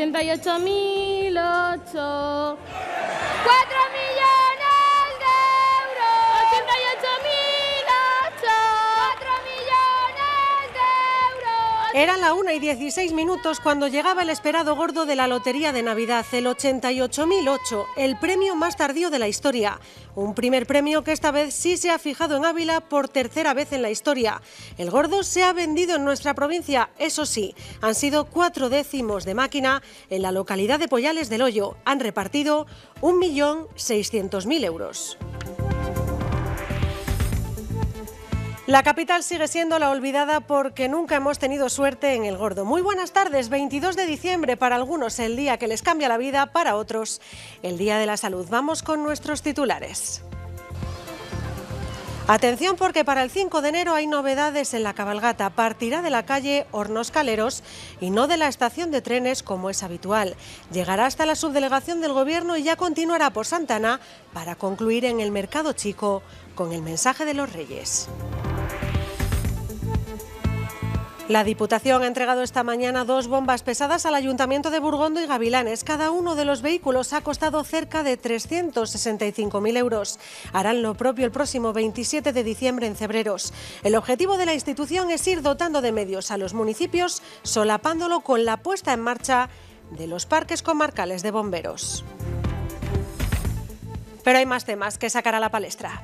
88.008. Era la 1 y 16 minutos cuando llegaba el esperado gordo de la Lotería de Navidad, el 88.008, el premio más tardío de la historia. Un primer premio que esta vez sí se ha fijado en Ávila por tercera vez en la historia. El gordo se ha vendido en nuestra provincia, eso sí, han sido cuatro décimos de máquina en la localidad de Poyales del Hoyo. Han repartido 1.600.000 euros. La capital sigue siendo la olvidada porque nunca hemos tenido suerte en el gordo. Muy buenas tardes, 22 de diciembre para algunos el día que les cambia la vida, para otros el día de la salud. Vamos con nuestros titulares. Atención porque para el 5 de enero hay novedades en la cabalgata. Partirá de la calle Hornos Caleros y no de la estación de trenes como es habitual. Llegará hasta la subdelegación del Gobierno y ya continuará por Santana para concluir en el Mercado Chico con el mensaje de los Reyes. La Diputación ha entregado esta mañana dos bombas pesadas al Ayuntamiento de Burgondo y Gavilanes. Cada uno de los vehículos ha costado cerca de 365.000 euros. Harán lo propio el próximo 27 de diciembre en Cebreros. El objetivo de la institución es ir dotando de medios a los municipios, solapándolo con la puesta en marcha de los parques comarcales de bomberos. Pero hay más temas que sacar a la palestra.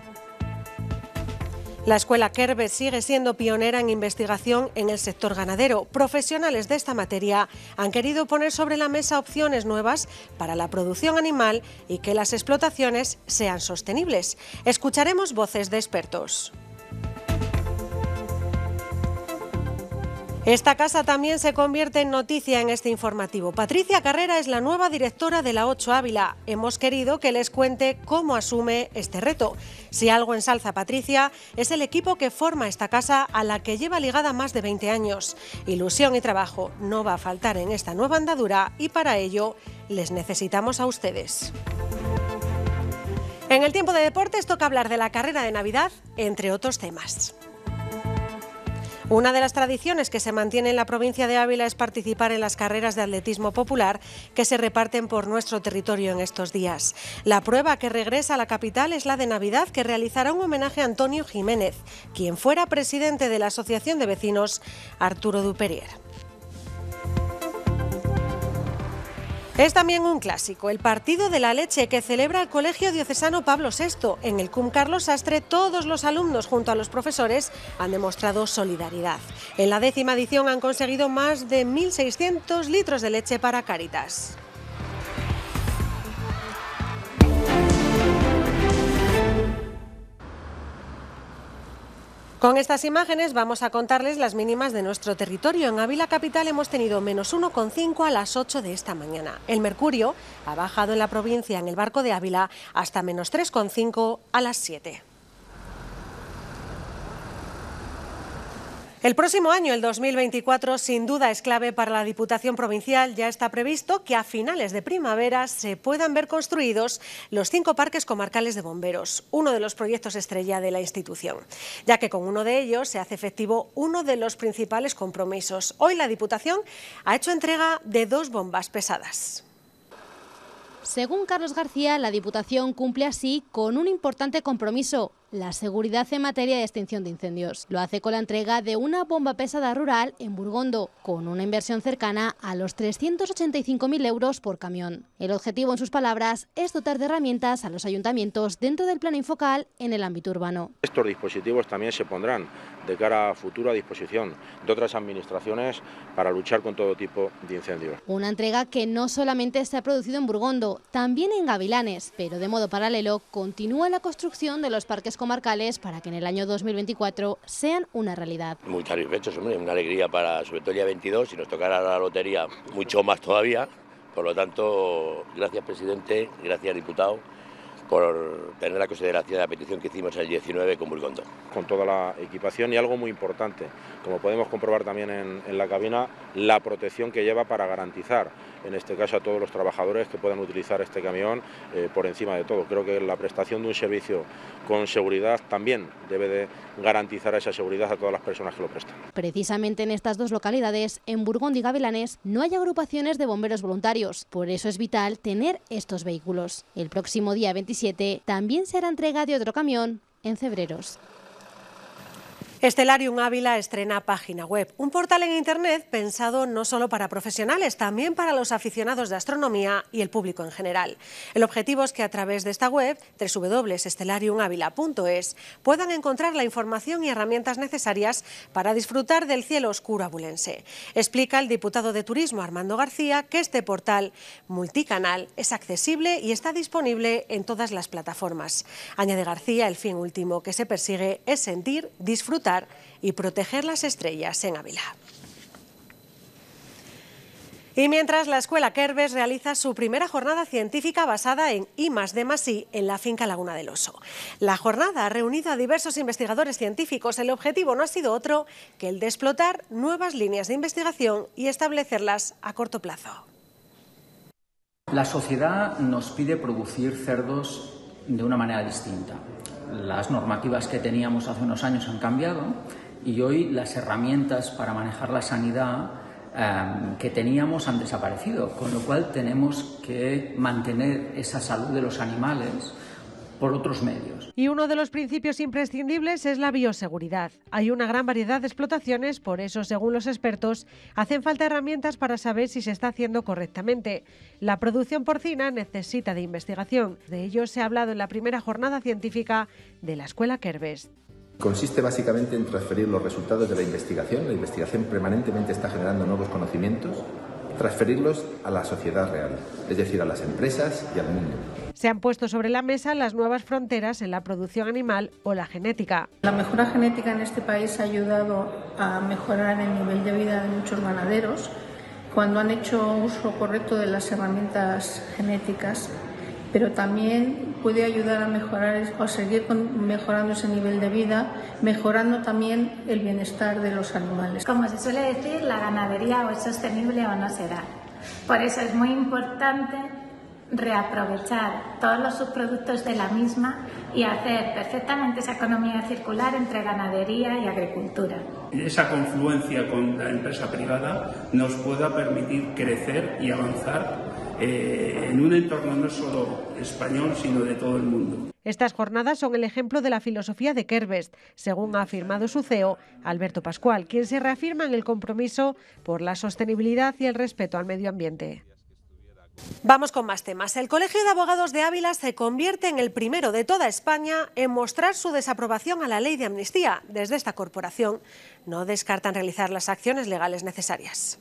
La escuela Kerber sigue siendo pionera en investigación en el sector ganadero. Profesionales de esta materia han querido poner sobre la mesa opciones nuevas para la producción animal y que las explotaciones sean sostenibles. Escucharemos voces de expertos. Esta casa también se convierte en noticia en este informativo. Patricia Carrera es la nueva directora de la 8 Ávila. Hemos querido que les cuente cómo asume este reto. Si algo ensalza a Patricia, es el equipo que forma esta casa a la que lleva ligada más de 20 años. Ilusión y trabajo no va a faltar en esta nueva andadura y para ello les necesitamos a ustedes. En el tiempo de deportes toca hablar de la carrera de Navidad, entre otros temas. Una de las tradiciones que se mantiene en la provincia de Ávila es participar en las carreras de atletismo popular que se reparten por nuestro territorio en estos días. La prueba que regresa a la capital es la de Navidad, que realizará un homenaje a Antonio Jiménez, quien fuera presidente de la Asociación de Vecinos Arturo Duperier. Es también un clásico, el Partido de la Leche que celebra el Colegio Diocesano Pablo VI. En el CUM Carlos Sastre todos los alumnos junto a los profesores han demostrado solidaridad. En la décima edición han conseguido más de 1.600 litros de leche para Caritas. Con estas imágenes vamos a contarles las mínimas de nuestro territorio. En Ávila Capital hemos tenido menos 1,5 a las 8 de esta mañana. El mercurio ha bajado en la provincia, en el barco de Ávila, hasta menos 3,5 a las 7. El próximo año, el 2024, sin duda es clave para la Diputación Provincial. Ya está previsto que a finales de primavera se puedan ver construidos los cinco parques comarcales de bomberos, uno de los proyectos estrella de la institución, ya que con uno de ellos se hace efectivo uno de los principales compromisos. Hoy la Diputación ha hecho entrega de dos bombas pesadas. Según Carlos García, la Diputación cumple así con un importante compromiso, la seguridad en materia de extinción de incendios. Lo hace con la entrega de una bomba pesada rural en Burgondo, con una inversión cercana a los 385.000 euros por camión. El objetivo, en sus palabras, es dotar de herramientas a los ayuntamientos dentro del plan infocal en el ámbito urbano. Estos dispositivos también se pondrán de cara a futura disposición de otras administraciones para luchar con todo tipo de incendios. Una entrega que no solamente se ha producido en Burgondo, también en Gavilanes, pero de modo paralelo continúa la construcción de los parques marcales para que en el año 2024 sean una realidad. Muy satisfechos, una alegría para, sobre todo el día 22, si nos tocara la lotería, mucho más todavía. Por lo tanto, gracias presidente, gracias diputado por tener la consideración de la petición que hicimos el 19 con Burgondo. Con toda la equipación y algo muy importante, como podemos comprobar también en, en la cabina, la protección que lleva para garantizar en este caso a todos los trabajadores que puedan utilizar este camión eh, por encima de todo. Creo que la prestación de un servicio con seguridad también debe de garantizar esa seguridad a todas las personas que lo prestan. Precisamente en estas dos localidades, en Burgón y Gavilanes, no hay agrupaciones de bomberos voluntarios. Por eso es vital tener estos vehículos. El próximo día 27 también será entrega de otro camión en Cebreros. Estelarium Ávila estrena página web, un portal en Internet pensado no solo para profesionales, también para los aficionados de astronomía y el público en general. El objetivo es que a través de esta web, www.estelariumávila.es, puedan encontrar la información y herramientas necesarias para disfrutar del cielo oscuro abulense. Explica el diputado de Turismo Armando García que este portal multicanal es accesible y está disponible en todas las plataformas. Añade García, el fin último que se persigue es sentir, disfrutar y proteger las estrellas en Ávila. Y mientras la Escuela Kerbes realiza su primera jornada científica basada en I más D en la finca Laguna del Oso. La jornada ha reunido a diversos investigadores científicos. El objetivo no ha sido otro que el de explotar nuevas líneas de investigación y establecerlas a corto plazo. La sociedad nos pide producir cerdos de una manera distinta las normativas que teníamos hace unos años han cambiado y hoy las herramientas para manejar la sanidad eh, que teníamos han desaparecido, con lo cual tenemos que mantener esa salud de los animales por otros medios. Y uno de los principios imprescindibles es la bioseguridad. Hay una gran variedad de explotaciones, por eso, según los expertos, hacen falta herramientas para saber si se está haciendo correctamente. La producción porcina necesita de investigación. De ello se ha hablado en la primera jornada científica de la Escuela Kerbes. Consiste básicamente en transferir los resultados de la investigación. La investigación permanentemente está generando nuevos conocimientos transferirlos a la sociedad real, es decir, a las empresas y al mundo. Se han puesto sobre la mesa las nuevas fronteras en la producción animal o la genética. La mejora genética en este país ha ayudado a mejorar el nivel de vida de muchos ganaderos cuando han hecho uso correcto de las herramientas genéticas pero también puede ayudar a mejorar o seguir mejorando ese nivel de vida, mejorando también el bienestar de los animales. Como se suele decir, la ganadería o es sostenible o no será. Por eso es muy importante reaprovechar todos los subproductos de la misma y hacer perfectamente esa economía circular entre ganadería y agricultura. Esa confluencia con la empresa privada nos pueda permitir crecer y avanzar eh, en un entorno no solo español, sino de todo el mundo. Estas jornadas son el ejemplo de la filosofía de Kerbest, según ha afirmado su CEO, Alberto Pascual, quien se reafirma en el compromiso por la sostenibilidad y el respeto al medio ambiente. Vamos con más temas. El Colegio de Abogados de Ávila se convierte en el primero de toda España en mostrar su desaprobación a la ley de amnistía. Desde esta corporación no descartan realizar las acciones legales necesarias.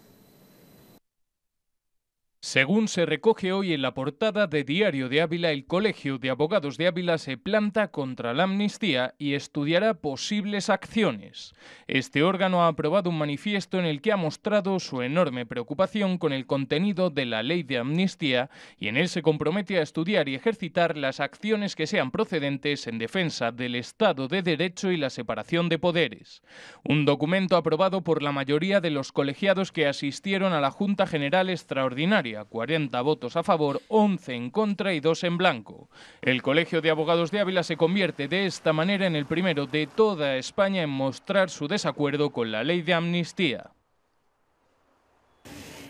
Según se recoge hoy en la portada de Diario de Ávila, el Colegio de Abogados de Ávila se planta contra la amnistía y estudiará posibles acciones. Este órgano ha aprobado un manifiesto en el que ha mostrado su enorme preocupación con el contenido de la ley de amnistía y en él se compromete a estudiar y ejercitar las acciones que sean procedentes en defensa del Estado de Derecho y la separación de poderes. Un documento aprobado por la mayoría de los colegiados que asistieron a la Junta General Extraordinaria 40 votos a favor, 11 en contra y 2 en blanco. El Colegio de Abogados de Ávila se convierte de esta manera en el primero de toda España en mostrar su desacuerdo con la ley de amnistía.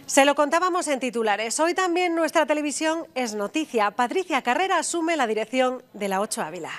Se lo contábamos en titulares. Hoy también nuestra televisión es noticia. Patricia Carrera asume la dirección de la 8 Ávila.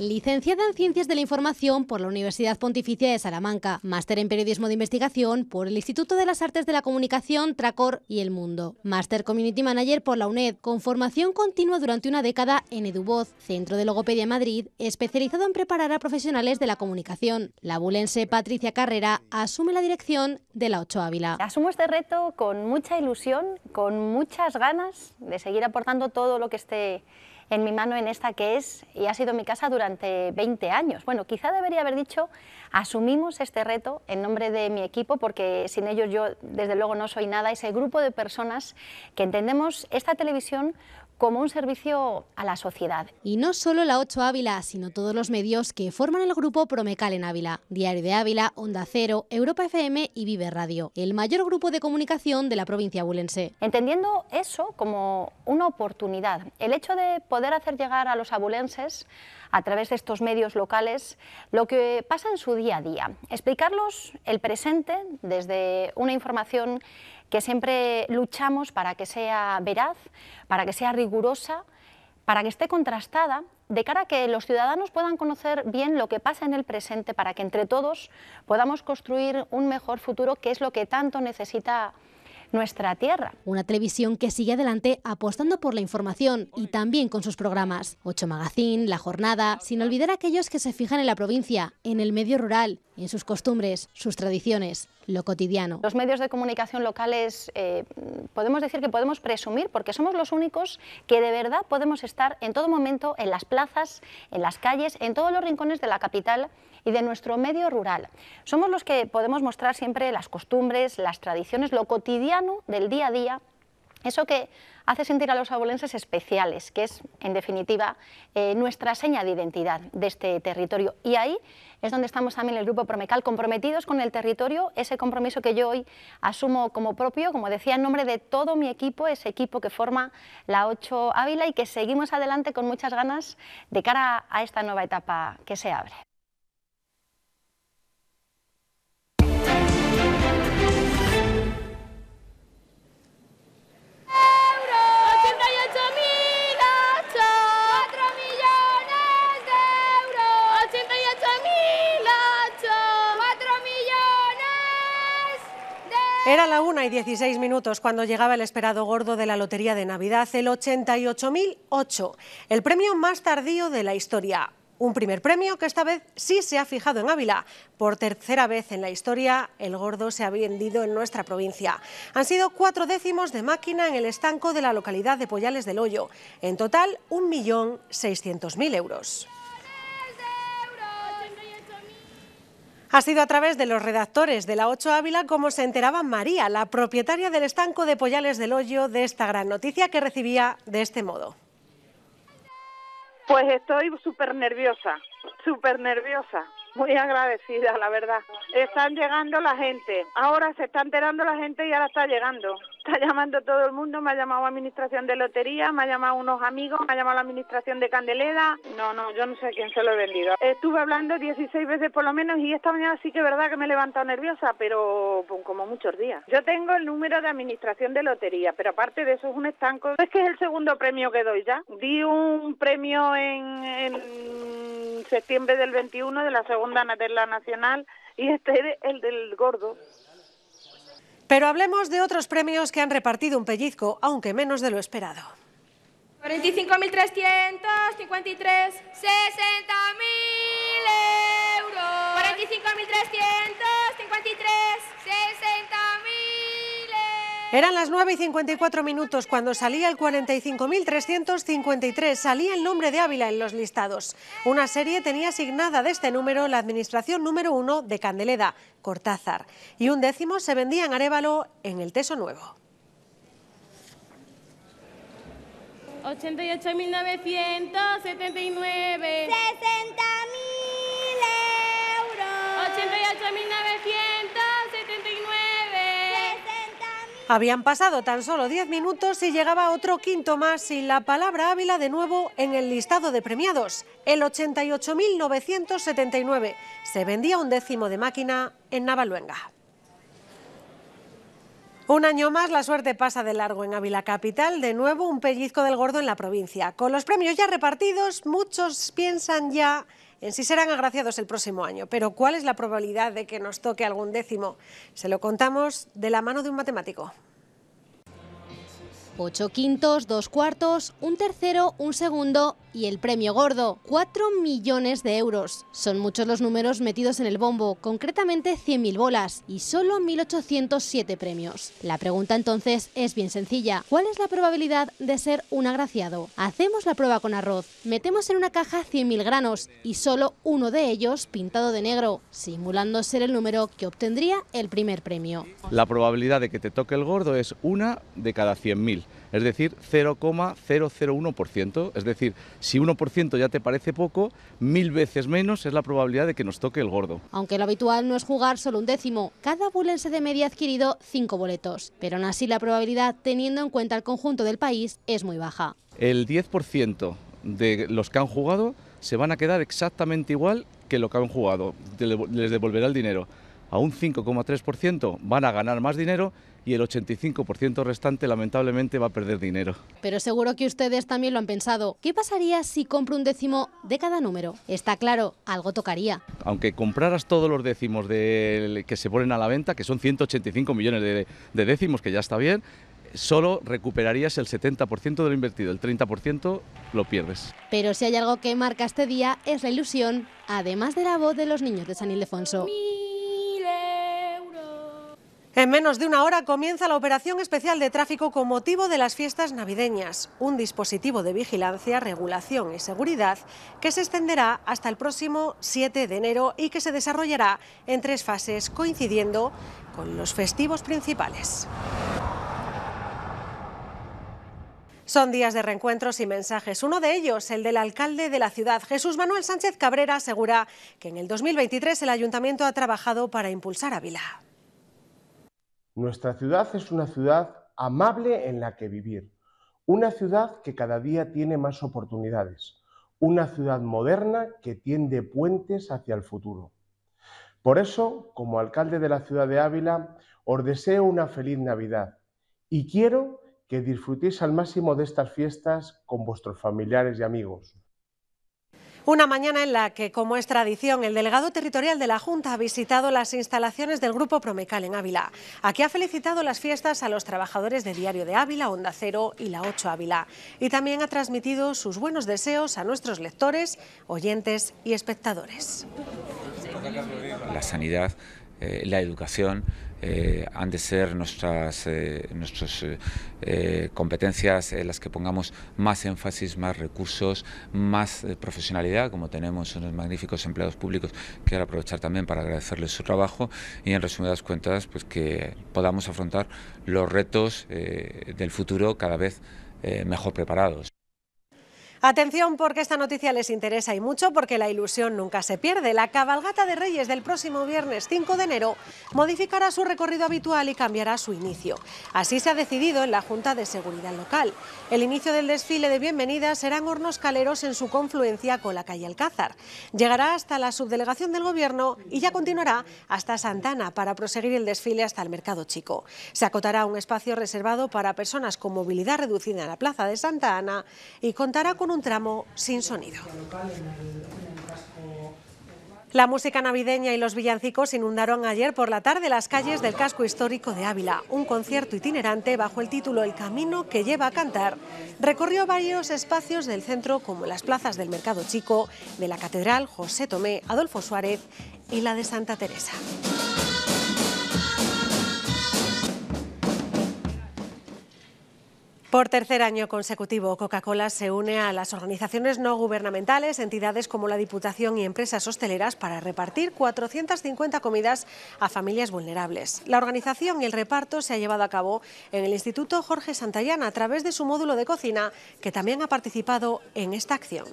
Licenciada en Ciencias de la Información por la Universidad Pontificia de Salamanca, máster en Periodismo de Investigación por el Instituto de las Artes de la Comunicación, Tracor y El Mundo, máster Community Manager por la UNED, con formación continua durante una década en EduVoz, Centro de Logopedia Madrid, especializado en preparar a profesionales de la comunicación. La bulense Patricia Carrera asume la dirección de la Ocho Ávila. Asumo este reto con mucha ilusión, con muchas ganas de seguir aportando todo lo que esté en mi mano en esta que es y ha sido mi casa durante 20 años. Bueno, quizá debería haber dicho, asumimos este reto en nombre de mi equipo porque sin ellos yo desde luego no soy nada, ese grupo de personas que entendemos esta televisión como un servicio a la sociedad. Y no solo la 8 Ávila, sino todos los medios que forman el grupo Promecal en Ávila, Diario de Ávila, Onda Cero, Europa FM y Vive Radio, el mayor grupo de comunicación de la provincia abulense. Entendiendo eso como una oportunidad, el hecho de poder hacer llegar a los abulenses a través de estos medios locales lo que pasa en su día a día, explicarlos el presente desde una información que siempre luchamos para que sea veraz, para que sea rigurosa, para que esté contrastada, de cara a que los ciudadanos puedan conocer bien lo que pasa en el presente, para que entre todos podamos construir un mejor futuro, que es lo que tanto necesita nuestra tierra. Una televisión que sigue adelante apostando por la información y también con sus programas. Ocho Magazine, La Jornada, sin olvidar a aquellos que se fijan en la provincia, en el medio rural, en sus costumbres, sus tradiciones, lo cotidiano. Los medios de comunicación locales eh, podemos decir que podemos presumir porque somos los únicos que de verdad podemos estar en todo momento en las plazas, en las calles, en todos los rincones de la capital y de nuestro medio rural. Somos los que podemos mostrar siempre las costumbres, las tradiciones, lo cotidiano del día a día eso que hace sentir a los abolenses especiales, que es, en definitiva, eh, nuestra seña de identidad de este territorio. Y ahí es donde estamos también el Grupo Promecal, comprometidos con el territorio, ese compromiso que yo hoy asumo como propio, como decía, en nombre de todo mi equipo, ese equipo que forma la 8 Ávila y que seguimos adelante con muchas ganas de cara a esta nueva etapa que se abre. Era la 1 y 16 minutos cuando llegaba el esperado gordo de la Lotería de Navidad, el 88.008, el premio más tardío de la historia. Un primer premio que esta vez sí se ha fijado en Ávila. Por tercera vez en la historia, el gordo se ha vendido en nuestra provincia. Han sido cuatro décimos de máquina en el estanco de la localidad de Pollales del Hoyo. En total, 1.600.000 euros. Ha sido a través de los redactores de La 8 Ávila como se enteraba María, la propietaria del estanco de Pollales del Hoyo, de esta gran noticia que recibía de este modo. Pues estoy súper nerviosa, súper nerviosa. Muy agradecida, la verdad. Están llegando la gente. Ahora se está enterando la gente y ahora está llegando está llamando todo el mundo, me ha llamado administración de lotería, me ha llamado unos amigos, me ha llamado la administración de Candeleda. No, no, yo no sé a quién se lo he vendido. Estuve hablando 16 veces por lo menos y esta mañana sí que es verdad que me he levantado nerviosa, pero pues, como muchos días. Yo tengo el número de administración de lotería, pero aparte de eso es un estanco. Es que es el segundo premio que doy ya. Di un premio en, septiembre del 21 de la segunda de la nacional y este es el del gordo. Pero hablemos de otros premios que han repartido un pellizco, aunque menos de lo esperado. 45.353, 60.000 euros. 45.353, 60.000. Eran las 9 y 54 minutos cuando salía el 45.353, salía el nombre de Ávila en los listados. Una serie tenía asignada de este número la administración número 1 de Candeleda, Cortázar, y un décimo se vendía en Arevalo en el Teso Nuevo. 88.979 60.000 Habían pasado tan solo 10 minutos y llegaba otro quinto más y la palabra Ávila de nuevo en el listado de premiados, el 88.979. Se vendía un décimo de máquina en Navaluenga. Un año más la suerte pasa de largo en Ávila Capital, de nuevo un pellizco del gordo en la provincia. Con los premios ya repartidos, muchos piensan ya en sí serán agraciados el próximo año, pero ¿cuál es la probabilidad de que nos toque algún décimo? Se lo contamos de la mano de un matemático. 8 quintos, 2 cuartos, un tercero, un segundo y el premio gordo, 4 millones de euros. Son muchos los números metidos en el bombo, concretamente 100.000 bolas y solo 1.807 premios. La pregunta entonces es bien sencilla, ¿cuál es la probabilidad de ser un agraciado? Hacemos la prueba con arroz, metemos en una caja 100.000 granos y solo uno de ellos pintado de negro, simulando ser el número que obtendría el primer premio. La probabilidad de que te toque el gordo es una de cada 100.000 es decir, 0,001%. Es decir, si 1% ya te parece poco, mil veces menos es la probabilidad de que nos toque el gordo. Aunque lo habitual no es jugar solo un décimo, cada bulense de media ha adquirido cinco boletos, pero aún así la probabilidad, teniendo en cuenta el conjunto del país, es muy baja. El 10% de los que han jugado se van a quedar exactamente igual que lo que han jugado, les devolverá el dinero. A un 5,3% van a ganar más dinero y el 85% restante lamentablemente va a perder dinero. Pero seguro que ustedes también lo han pensado. ¿Qué pasaría si compro un décimo de cada número? Está claro, algo tocaría. Aunque compraras todos los décimos que se ponen a la venta, que son 185 millones de, décimos, que ya está bien, solo recuperarías el 70% de lo invertido, el 30% lo pierdes. Pero si hay algo que marca este día es la ilusión, además de la voz de los niños de San Ildefonso. En menos de una hora comienza la operación especial de tráfico con motivo de las fiestas navideñas, un dispositivo de vigilancia, regulación y seguridad que se extenderá hasta el próximo 7 de enero y que se desarrollará en tres fases coincidiendo con los festivos principales. Son días de reencuentros y mensajes. Uno de ellos, el del alcalde de la ciudad, Jesús Manuel Sánchez Cabrera, asegura que en el 2023 el ayuntamiento ha trabajado para impulsar Ávila. Nuestra ciudad es una ciudad amable en la que vivir, una ciudad que cada día tiene más oportunidades, una ciudad moderna que tiende puentes hacia el futuro. Por eso, como alcalde de la ciudad de Ávila, os deseo una feliz Navidad y quiero que disfrutéis al máximo de estas fiestas con vuestros familiares y amigos. Una mañana en la que, como es tradición, el delegado territorial de la Junta ha visitado las instalaciones del Grupo Promecal en Ávila. Aquí ha felicitado las fiestas a los trabajadores de Diario de Ávila, Onda Cero y La 8 Ávila. Y también ha transmitido sus buenos deseos a nuestros lectores, oyentes y espectadores. La sanidad eh, la educación eh, han de ser nuestras, eh, nuestras competencias en las que pongamos más énfasis, más recursos, más profesionalidad, como tenemos unos magníficos empleados públicos. Quiero aprovechar también para agradecerles su trabajo y, en resumidas cuentas, pues que podamos afrontar los retos del futuro cada vez mejor preparados. Atención porque esta noticia les interesa y mucho porque la ilusión nunca se pierde. La cabalgata de Reyes del próximo viernes 5 de enero modificará su recorrido habitual y cambiará su inicio. Así se ha decidido en la Junta de Seguridad Local. El inicio del desfile de bienvenida será en Hornos Caleros en su confluencia con la calle Alcázar. Llegará hasta la subdelegación del Gobierno y ya continuará hasta Santana para proseguir el desfile hasta el Mercado Chico. Se acotará un espacio reservado para personas con movilidad reducida en la Plaza de Santa Ana y contará con un un tramo sin sonido. La música navideña y los villancicos inundaron ayer por la tarde las calles del casco histórico de Ávila. Un concierto itinerante bajo el título El camino que lleva a cantar recorrió varios espacios del centro como las plazas del Mercado Chico, de la Catedral José Tomé, Adolfo Suárez y la de Santa Teresa. Por tercer año consecutivo, Coca-Cola se une a las organizaciones no gubernamentales, entidades como la Diputación y empresas hosteleras para repartir 450 comidas a familias vulnerables. La organización y el reparto se ha llevado a cabo en el Instituto Jorge Santayana a través de su módulo de cocina, que también ha participado en esta acción.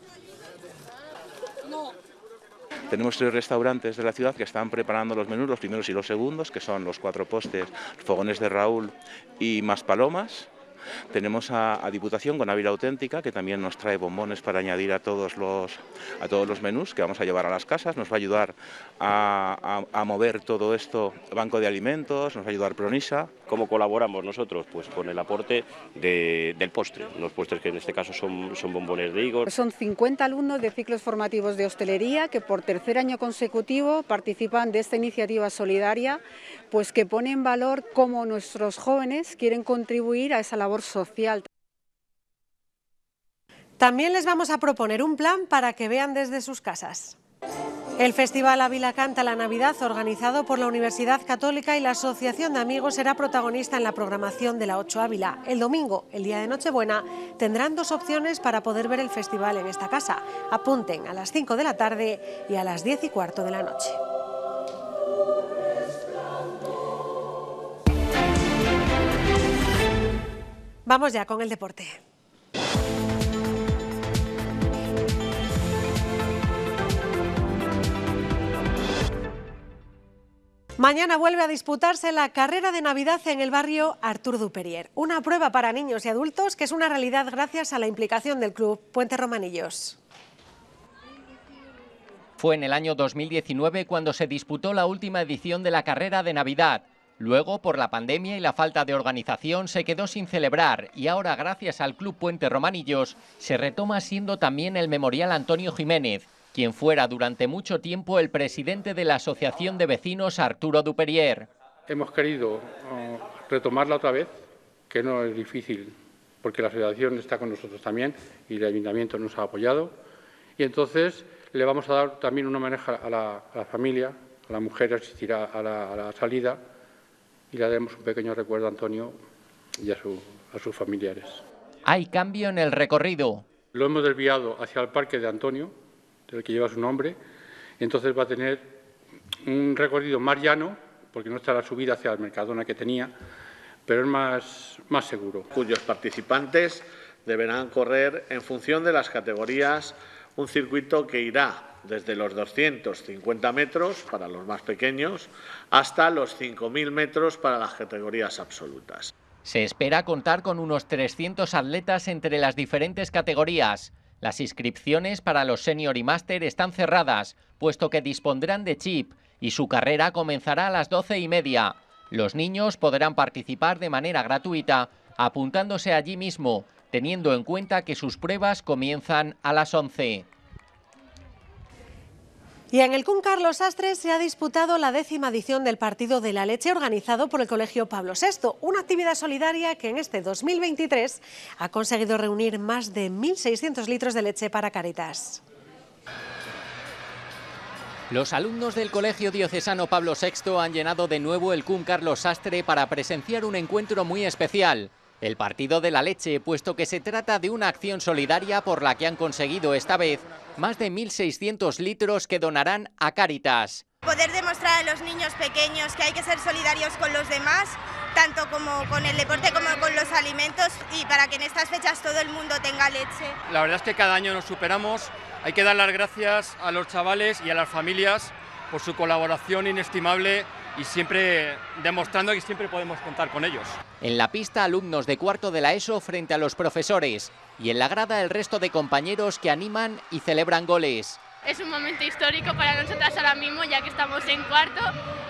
Tenemos tres restaurantes de la ciudad que están preparando los menús, los primeros y los segundos, que son los cuatro postes, fogones de Raúl y más palomas. Tenemos a, Diputación con Ávila Auténtica, que también nos trae bombones para añadir a todos los, a todos los menús que vamos a llevar a las casas. Nos va a ayudar a, mover todo esto, Banco de Alimentos, nos va a ayudar Pronisa. ¿Cómo colaboramos nosotros? Pues con el aporte del postre, los postres que en este caso son, son bombones de Igor. Pues son 50 alumnos de ciclos formativos de hostelería que por tercer año consecutivo participan de esta iniciativa solidaria, pues que pone en valor cómo nuestros jóvenes quieren contribuir a esa labor social. También les vamos a proponer un plan para que vean desde sus casas. El Festival Ávila Canta la Navidad, organizado por la Universidad Católica y la Asociación de Amigos, será protagonista en la programación de la 8 Ávila. El domingo, el día de Nochebuena, tendrán dos opciones para poder ver el festival en esta casa. Apunten a las 5 de la tarde y a las 10 y cuarto de la noche. Vamos ya con el deporte. Mañana vuelve a disputarse la carrera de Navidad en el barrio Artur Duperier, una prueba para niños y adultos que es una realidad gracias a la implicación del club Puente Romanillos. Fue en el año 2019 cuando se disputó la última edición de la carrera de Navidad. Luego, por la pandemia y la falta de organización, se quedó sin celebrar y ahora, gracias al Club Puente Romanillos, se retoma siendo también el Memorial Antonio Jiménez, quien fuera durante mucho tiempo el presidente de la Asociación de Vecinos Arturo Duperier. Hemos querido oh, retomarla otra vez, que no es difícil, porque la asociación está con nosotros también y el ayuntamiento nos ha apoyado. Y entonces le vamos a dar también un homenaje a la, familia, a la mujer asistirá a la, a la salida y le daremos un pequeño recuerdo a Antonio y a, sus familiares. Hay cambio en el recorrido. Lo hemos desviado hacia el parque de Antonio, del que lleva su nombre, entonces va a tener un recorrido más llano, porque no está la subida hacia el Mercadona que tenía, pero es más seguro. Cuyos participantes deberán correr en función de las categorías un circuito que irá desde los 250 metros para los más pequeños hasta los 5.000 metros para las categorías absolutas. Se espera contar con unos 300 atletas entre las diferentes categorías. Las inscripciones para los senior y máster están cerradas, puesto que dispondrán de chip y su carrera comenzará a las 12 y media. Los niños podrán participar de manera gratuita, apuntándose allí mismo, teniendo en cuenta que sus pruebas comienzan a las 11. Y en el CUN Carlos Sastre se ha disputado la décima edición del Partido de la Leche organizado por el Colegio Pablo VI, una actividad solidaria que en este 2023 ha conseguido reunir más de 1.600 litros de leche para Caritas. Los alumnos del Colegio Diocesano Pablo VI han llenado de nuevo el CUN Carlos Sastre para presenciar un encuentro muy especial. El partido de la leche, puesto que se trata de una acción solidaria por la que han conseguido esta vez más de 1.600 litros que donarán a Cáritas. Poder demostrar a los niños pequeños que hay que ser solidarios con los demás, tanto como con el deporte como con los alimentos y para que en estas fechas todo el mundo tenga leche. La verdad es que cada año nos superamos, hay que dar las gracias a los chavales y a las familias por su colaboración inestimable y siempre demostrando que siempre podemos contar con ellos. En la pista, alumnos de cuarto de la ESO frente a los profesores y en la grada el resto de compañeros que animan y celebran goles. Es un momento histórico para nosotras ahora mismo ya que estamos en cuarto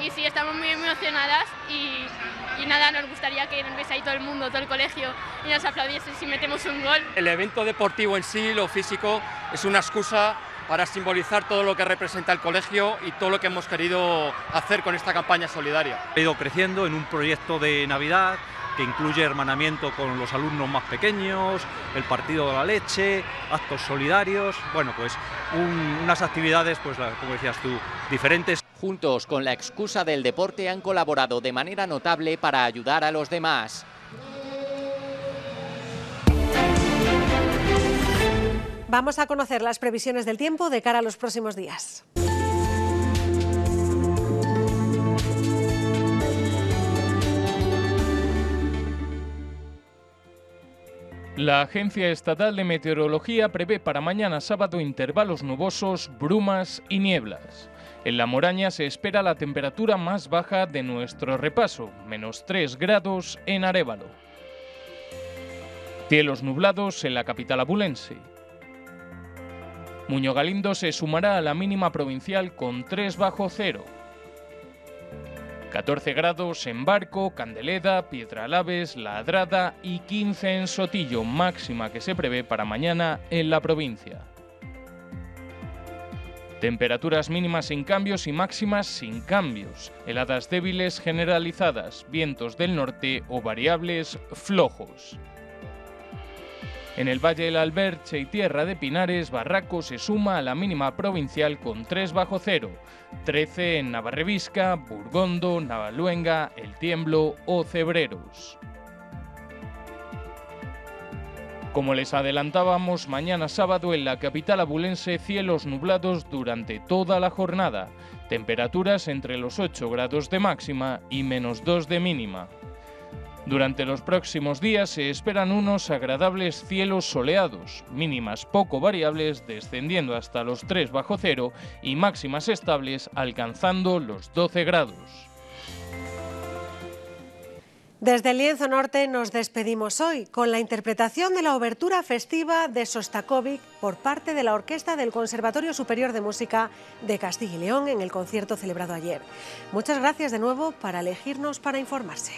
y sí, estamos muy emocionadas y, nada, nos gustaría que nos ahí todo el mundo, todo el colegio y nos aplaudiese si metemos un gol. El evento deportivo en sí, lo físico, es una excusa para simbolizar todo lo que representa el colegio y todo lo que hemos querido hacer con esta campaña solidaria. Ha ido creciendo en un proyecto de Navidad que incluye hermanamiento con los alumnos más pequeños, el partido de la leche, actos solidarios, bueno, pues unas actividades, pues como decías tú, diferentes. Juntos con la excusa del deporte han colaborado de manera notable para ayudar a los demás. Vamos a conocer las previsiones del tiempo de cara a los próximos días. La Agencia Estatal de Meteorología prevé para mañana sábado intervalos nubosos, brumas y nieblas. En la Moraña se espera la temperatura más baja de nuestro repaso, menos 3 grados en Arévalo. Cielos nublados en la capital abulense. Muño Galindo se sumará a la mínima provincial con 3 bajo cero. 14 grados en Barco, Candeleda, alaves, Ladrada y 15 en Sotillo, máxima que se prevé para mañana en la provincia. Temperaturas mínimas sin cambios y máximas sin cambios, heladas débiles generalizadas, vientos del norte o variables flojos. En el Valle del Alberche y Tierra de Pinares, Barraco se suma a la mínima provincial con 3 bajo cero, 13 en Navarrevisca, Burgondo, Navaluenga, El Tiemblo o Cebreros. Como les adelantábamos, mañana sábado en la capital abulense cielos nublados durante toda la jornada, temperaturas entre los 8 grados de máxima y menos 2 de mínima. Durante los próximos días se esperan unos agradables cielos soleados, mínimas poco variables descendiendo hasta los 3 bajo cero y máximas estables alcanzando los 12 grados. Desde el Lienzo Norte nos despedimos hoy con la interpretación de la obertura festiva de Sostakovic por parte de la Orquesta del Conservatorio Superior de Música de Castilla y León en el concierto celebrado ayer. Muchas gracias de nuevo para elegirnos para informarse.